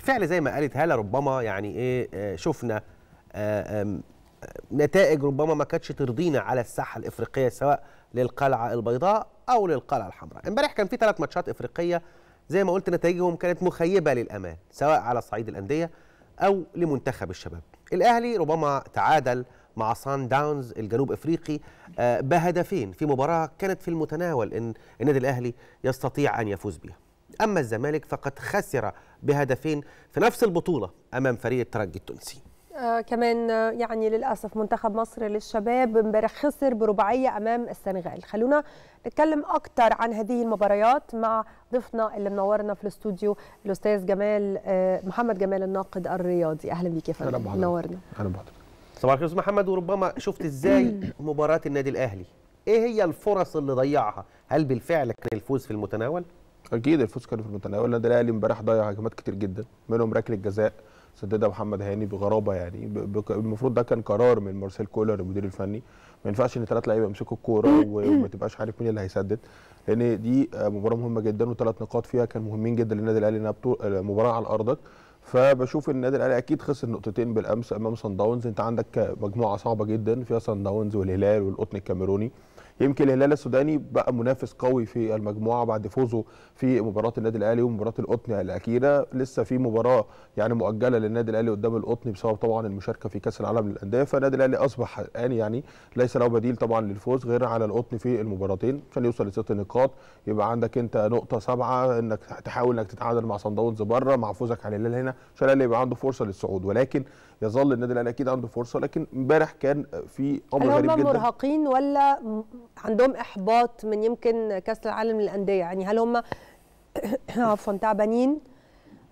بالفعل زي ما قالت هاله ربما يعني ايه آه، شفنا آه، نتائج ربما ما كانتش ترضينا على الساحه الافريقيه سواء للقلعه البيضاء او للقلعه الحمراء امبارح كان في ثلاث ماتشات افريقيه زي ما قلت نتائجهم كانت مخيبه للامان سواء على صعيد الانديه او لمنتخب الشباب الاهلي ربما تعادل مع سان داونز الجنوب افريقي آه، بهدفين في مباراه كانت في المتناول ان النادي الاهلي يستطيع ان يفوز بها أما الزمالك فقد خسر بهدفين في نفس البطولة أمام فريق الترجي التونسي آه كمان آه، يعني للاسف منتخب مصر للشباب امبارح خسر برباعيه امام السنغال خلونا نتكلم اكتر عن هذه المباريات مع ضيفنا اللي منورنا في الاستوديو الاستاذ جمال آه محمد جمال الناقد الرياضي اهلا بيك يا فندم منورنا اهلا بحضرتك صباح الخير محمد وربما شفت ازاي مباراه النادي الاهلي ايه هي الفرص اللي ضيعها هل بالفعل كان الفوز في المتناول اكيد الفوز كان في المتناول النادي الاهلي امبارح ضيع هجمات كتير جدا منهم ركله جزاء سددها محمد هاني بغرابه يعني المفروض ده كان قرار من مارسيل كولر المدير الفني ما ينفعش ان ثلاث لعيبه يمسكوا الكوره وما تبقاش عارف مين اللي هيسدد لان دي مباراه مهمه جدا وثلاث نقاط فيها كان مهمين جدا للنادي الاهلي انها مباراه على ارضك فبشوف النادي الاهلي اكيد خسر نقطتين بالامس امام سان داونز انت عندك مجموعه صعبه جدا فيها سان داونز والهلال والقطن الكاميروني يمكن الهلال السوداني بقى منافس قوي في المجموعه بعد فوزه في مباراه النادي الاهلي ومباراه القطن الاخيره لسه في مباراه يعني مؤجله للنادي الاهلي قدام القطن بسبب طبعا المشاركه في كاس العالم للانديه فالنادي الاهلي اصبح الان يعني ليس له بديل طبعا للفوز غير على القطن في المباراتين عشان يوصل لست نقاط يبقى عندك انت نقطه سبعه انك تحاول انك تتعادل مع صن داونز بره مع فوزك على الهلال هنا عشان الهلال يبقى عنده فرصه للصعود ولكن يظل النادي الاهلي اكيد عنده فرصه لكن امبارح كان في امر غريب جدا هل هم مرهقين ولا عندهم احباط من يمكن كاس العالم للانديه يعني هل هم عفوا تعبانين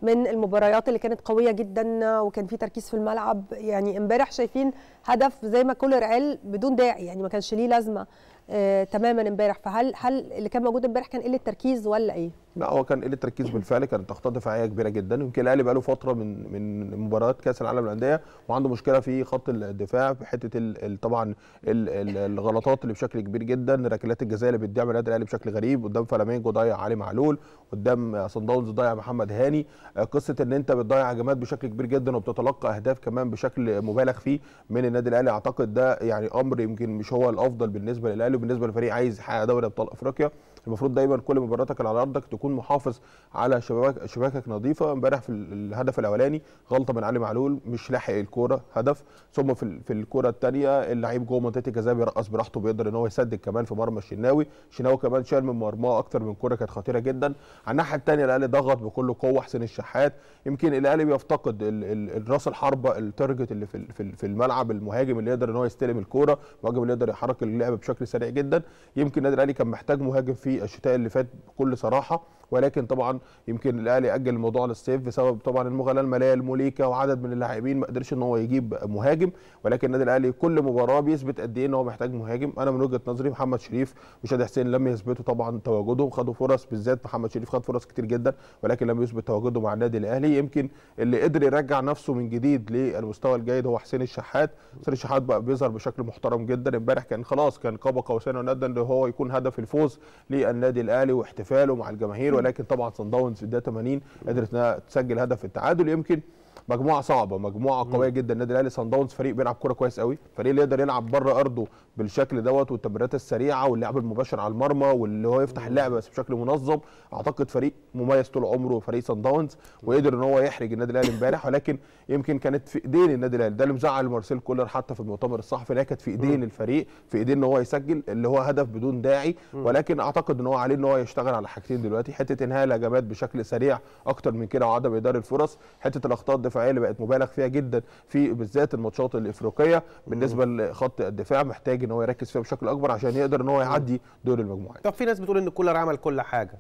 من المباريات اللي كانت قويه جدا وكان في تركيز في الملعب يعني امبارح شايفين هدف زي ما كولر قال بدون داعي يعني ما كانش ليه لازمه آه تماما امبارح فهل هل اللي كان موجود امبارح كان قله تركيز ولا ايه لا هو كان قله تركيز بالفعل كانت تغطيه دفاعيه كبيره جدا يمكن الاهلي بقى له فتره من من مباريات كاس العالم للانديه وعنده مشكله في خط الدفاع في حته ال طبعا ال الغلطات اللي بشكل كبير جدا ركلات الجزاء اللي بتضيع من النادي الاهلي بشكل غريب قدام فلامينجو ضيع علي معلول قدام صن داونز ضيع محمد هاني قصه ان انت بتضيع هجمات بشكل كبير جدا وبتتلقى اهداف كمان بشكل مبالغ فيه من النادي الاهلي اعتقد ده يعني امر يمكن مش هو الافضل بالنسبه للاهلي وبالنسبه لفريق عايز يحقق دوري ابطال افريقيا المفروض دايما كل مباراتك اللي على ارضك تكون محافظ على شباك شباكك نظيفه امبارح في الهدف الاولاني غلطه من علي معلول مش لاحق الكوره هدف ثم في في الكوره الثانيه اللعيب جوه منطقه الجزاء بيرقص براحته بيقدر ان هو يسدد كمان في مرمى الشناوي الشناوي كمان شال من مرماه اكثر من كوره كانت خطيره جدا على الناحيه الثانيه الاهلي ضغط بكل قوه حسين الشحات يمكن الاهلي بيفتقد الراس الحربه التارجت اللي في في الملعب المهاجم اللي يقدر ان هو يستلم الكوره المهاجم اللي يقدر يحرك اللعب بشكل سريع جدا يمكن النادي الاهلي كان محتاج مهاجم في في الشتاء اللي فات بكل صراحه ولكن طبعا يمكن الاهلي اجل الموضوع للصيف بسبب طبعا المغالاه الماليه لموليكا وعدد من اللاعبين ما قدرش ان هو يجيب مهاجم ولكن النادي الاهلي كل مباراه بيثبت قد ايه ان هو محتاج مهاجم انا من وجهه نظري محمد شريف وشادي حسين لم يثبتوا طبعا تواجدهم خدوا فرص بالذات محمد شريف خد فرص كتير جدا ولكن لم يثبت تواجده مع النادي الاهلي يمكن اللي قدر يرجع نفسه من جديد للمستوى الجيد هو حسين الشحات حسين الشحات بقى بيظهر بشكل محترم جدا امبارح كان خلاص كان قاب قوسين وندى ان هو يكون هدف الفوز للنادي الاهلي واحتفاله مع الجماهير ولكن طبعا صن داونز في الدقيقه 80 قدرت انها تسجل هدف التعادل يمكن مجموعه صعبه مجموعه قويه جدا النادي الاهلي صن داونز فريق بيلعب كوره كويس قوي فريق اللي يقدر يلعب بره ارضه بالشكل دوت والتمريرات السريعه واللعب المباشر على المرمى واللي هو يفتح اللعبه بس بشكل منظم اعتقد فريق مميز طول عمره فريق صن داونز وقدر ان هو يحرج النادي الاهلي امبارح ولكن يمكن كانت في ايدين النادي الاهلي ده اللي مزعل مارسيل كولر حتى في المؤتمر الصحفي ان كانت في ايدين الفريق في ايدين ان هو يسجل اللي هو هدف بدون داعي ولكن اعتقد ان هو عليه ان هو يشتغل على حاجتين دلوقتي حته انهاء الهجمات بشكل سريع اكتر من كده وعدم اداره الفرص حته الاخطاء الدفاعيه اللي بقت مبالغ فيها جدا في بالذات الماتشات الافريقيه بالنسبه لخط الدفاع محتاج ان هو يركز فيها بشكل اكبر عشان يقدر ان هو يعدي دور المجموعات طب في ناس بتقول ان كولر عمل كل حاجه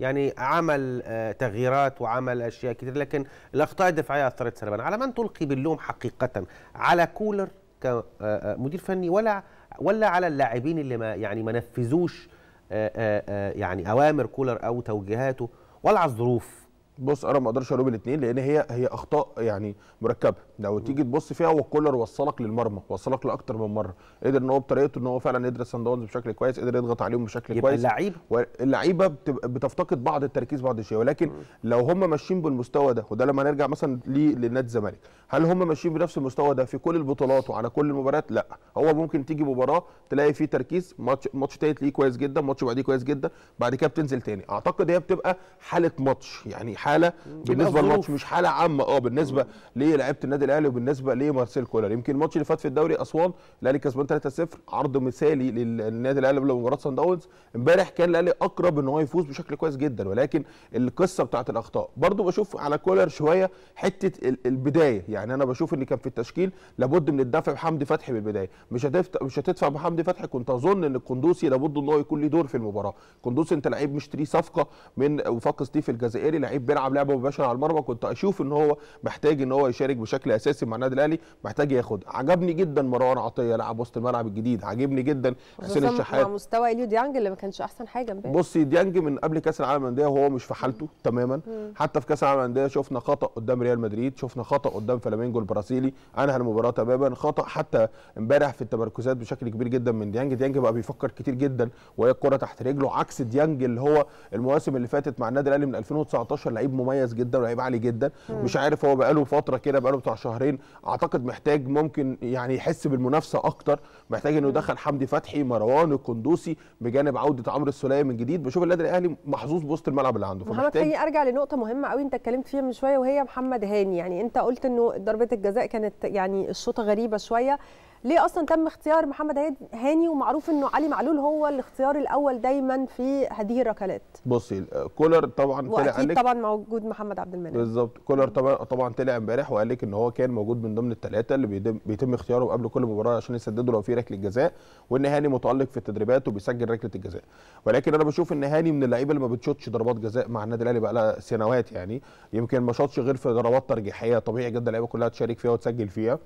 يعني عمل آه، تغييرات وعمل اشياء كتير لكن الاخطاء الدفاعيه اثرت سلبا على من تلقي باللوم حقيقه على كولر كمدير آه، آه، فني ولا ولا على اللاعبين اللي ما يعني ما نفذوش يعني اوامر كولر او توجيهاته ولا على الظروف بص انا ما اقدرش الوم الاثنين لان هي هي اخطاء يعني مركبه لو تيجي تبص فيها هو كولر وصلك للمرمى وصلك لاكتر من مره قدر ان هو بطريقته ان هو فعلا يدرس سان داونز بشكل كويس قدر يضغط عليهم بشكل يبقى كويس اللعيبه اللعيبه بتفتقد بعض التركيز بعض الشيء ولكن لو هم ماشيين بالمستوى ده وده لما نرجع مثلا لنادي الزمالك هل هم ماشيين بنفس المستوى ده في كل البطولات وعلى كل المباريات لا هو ممكن تيجي مباراه تلاقي فيه تركيز ماتش ماتش تاني ليه كويس جدا ماتش بعديه كويس جدا بعد كده بتنزل تاني اعتقد هي بتبقى حاله ماتش يعني حاله بالنسبه للماتش مش حاله عامه اه بالنسبه للاعيبه النادي الاهلي وبالنسبه لمارسيل كولر يمكن الماتش اللي فات في الدوري اسوان الاهلي كسبان 3-0 عرض مثالي للنادي الاهلي قبل مباراه سان داونز امبارح كان الاهلي اقرب ان هو يفوز بشكل كويس جدا ولكن القصه بتاعه الاخطاء برضو بشوف على كولر شويه حته البدايه يعني انا بشوف ان كان في التشكيل لابد من الدفع بحمدي فتحي بالبدايه مش هتفت... مش هتدفع بحمدي فتحي كنت اظن ان القندوسي لابد ان هو يكون له دور في المباراه قندوسي انت لعيب مشتري صفقه من وفاق ستيف الجزائري لعيب بيلعب لعبه مباشره على المرمى كنت اشوف ان هو محتاج ان هو يشارك بشكل اساسي مع النادي الاهلي محتاج ياخد عجبني جدا مروان عطيه لاعب وسط الملعب الجديد عجبني جدا حسين الشحات مع مستوى اليو ديانج اللي ما كانش احسن حاجه امبارح بصي ديانج من قبل كاس العالم للانديه وهو مش في حالته تماما مم. حتى في كاس العالم للانديه شفنا خطا قدام ريال مدريد شفنا خطا قدام فلامينجو البرازيلي انهى المباراه تماما خطا حتى امبارح في التمركزات بشكل كبير جدا من ديانج ديانج بقى بيفكر كتير جدا وهي الكره تحت رجله عكس ديانج اللي هو المواسم اللي فاتت مع النادي الاهلي من 2019 لعيب مميز جدا ولعيب عالي جدا مم. مش عارف هو بقاله فتره كده بقاله بتاع شهرين اعتقد محتاج ممكن يعني يحس بالمنافسه اكتر محتاج انه يدخل حمدي فتحي مروان القندوسي بجانب عوده عمرو السوليه من جديد بشوف النادي الاهلي محظوظ بوسط الملعب اللي عنده محمد خليني ارجع لنقطه مهمه قوي انت اتكلمت فيها من شويه وهي محمد هاني يعني انت قلت انه ضربه الجزاء كانت يعني الشوطه غريبه شويه ليه اصلا تم اختيار محمد هاني ومعروف انه علي معلول هو الاختيار الاول دايما في هذه الركلات بصي كولر طبعا طلع عليك طبعا موجود محمد عبد المنعم بالظبط كولر طبعا طبعا طلع امبارح وقال لك ان هو كان موجود من ضمن الثلاثه اللي بيتم اختيارهم قبل كل مباراه عشان يسددوا لو في ركله جزاء وان هاني متالق في التدريبات وبيسجل ركله الجزاء ولكن انا بشوف ان هاني من اللعيبه اللي ما بتشوطش ضربات جزاء مع النادي الاهلي بقى لها سنوات يعني يمكن ما شاطش غير في ضربات ترجيحيه طبيعي جدا اللعيبه كلها تشارك فيها وتسجل فيها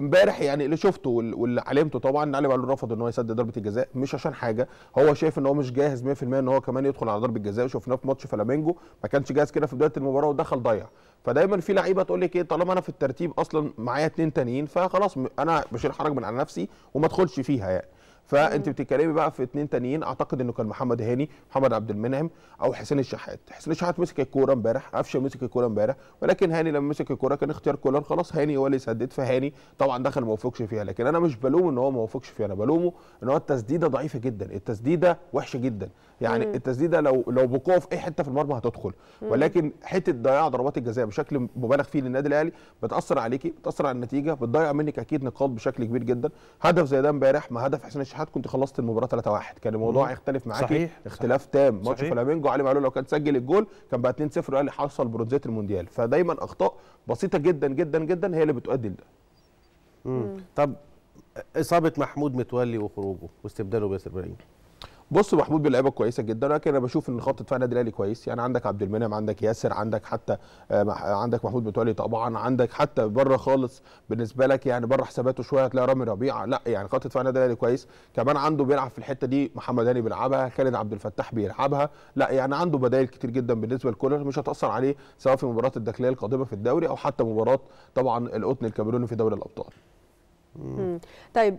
امبارح يعني اللي شفته واللي علمته طبعا ان علي معلول رفض ان هو يسدد ضربه الجزاء مش عشان حاجه هو شايف ان هو مش جاهز 100% ان هو كمان يدخل على ضربه الجزاء وشفناه في ماتش فلامينجو ما كانش جاهز كده في بدايه المباراه ودخل ضيع فدايما في لعيبه تقول لك ايه طالما انا في الترتيب اصلا معايا اتنين تانيين فخلاص انا بشيل حرج من على نفسي وما ادخلش فيها يعني فانت بتتكلمي بقى في اثنين تانيين اعتقد انه كان محمد هاني محمد عبد المنعم او حسين الشحات حسين الشحات مسك الكوره امبارح قفشه مسك الكوره امبارح ولكن هاني لما مسك الكوره كان اختيار كولر خلاص هاني هو اللي سدد فهاني طبعا دخل ما وفقش فيها لكن انا مش بلومه ان هو ما وفقش فيها انا بلومه ان هو التسديده ضعيفه جدا التسديده وحشه جدا يعني مم. التسديده لو لو بقوه في اي حته في المرمى هتدخل مم. ولكن حته ضياع ضربات الجزاء بشكل مبالغ فيه للنادي الاهلي بتاثر عليكي بتاثر على النتيجه بتضيع منك اكيد نقاط بشكل كبير جدا هدف زي ده امبارح ما هدف حسين الشحات فتحات كنت خلصت المباراه 3-1 كان الموضوع هيختلف معاك صحيح. اختلاف صحيح. تام ماتش فلامينجو علي معلول لو كان سجل الجول كان بقى 2-0 قال حصل برونزيه المونديال فدايما اخطاء بسيطه جدا جدا جدا هي اللي بتؤدي لده طب اصابه محمود متولي وخروجه واستبداله بياسر ابراهيم بص محمود بلعيبه كويسه جدا لكن انا بشوف ان خط دفاع النادي الاهلي كويس يعني عندك عبد المنعم عندك ياسر عندك حتى آه، عندك محمود متولي طبعا عندك حتى بره خالص بالنسبه لك يعني بره حساباته شويه هتلاقي رامي ربيعه لا يعني خط دفاع النادي الاهلي كويس كمان عنده بيلعب في الحته دي محمد هاني بيلعبها خالد عبد الفتاح بيلعبها لا يعني عنده بدائل كتير جدا بالنسبه لكولر مش هتاثر عليه سواء في مباراه الداخليه القادمه في الدوري او حتى مباراه طبعا القطن الكاميروني في دوري الابطال طيب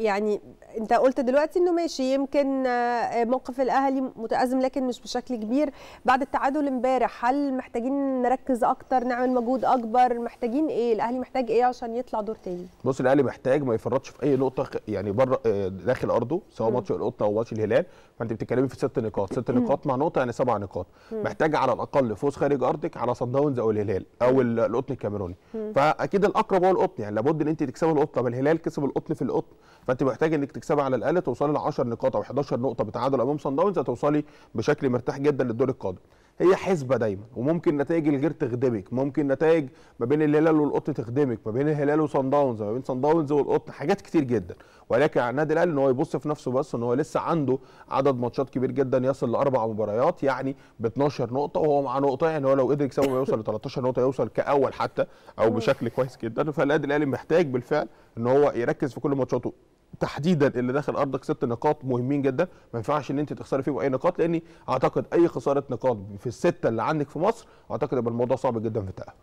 يعني انت قلت دلوقتي انه ماشي يمكن آه، موقف الاهلي متازم لكن مش بشكل كبير بعد التعادل امبارح هل محتاجين نركز اكتر نعمل مجهود اكبر محتاجين ايه الاهلي محتاج ايه عشان يطلع دور تاني بص الاهلي محتاج ما يفرطش في اي نقطه يعني بره آه، داخل ارضه سواء ماتش القطه او ماتش الهلال فانت بتتكلمي في ست نقاط ست نقاط مع نقطه يعني سبع نقاط محتاج على الاقل فوز خارج ارضك على صن داونز او الهلال او القطن الكاميروني فاكيد الاقرب هو القطن يعني لابد ان انت تكسبي القطن القطن طب الهلال كسب القطن في القطن فانت محتاج انك تكسبها على الاقل توصلي ل 10 نقاط او 11 نقطه بتعادل امام صن داونز هتوصلي بشكل مرتاح جدا للدور القادم هي حسبه دايما وممكن نتائج الغير تخدمك ممكن نتائج ما بين الهلال والقط تخدمك ما بين الهلال وصن داونز ما بين صن داونز والقط حاجات كتير جدا ولكن على النادي الاهلي ان هو يبص في نفسه بس ان هو لسه عنده عدد ماتشات كبير جدا يصل لاربع مباريات يعني ب 12 نقطه وهو مع نقطه يعني هو لو قدر يكسبه يوصل ل 13 نقطه يوصل كاول حتى او بشكل كويس جدا فالنادي الاهلي محتاج بالفعل ان هو يركز في كل ماتشاته تحديدا اللي داخل ارضك ست نقاط مهمين جدا ما ينفعش ان انت تخسري فيهم اي نقاط لان اعتقد اي خساره نقاط في السته اللي عندك في مصر اعتقد يبقى الموضوع صعب جدا في التاهل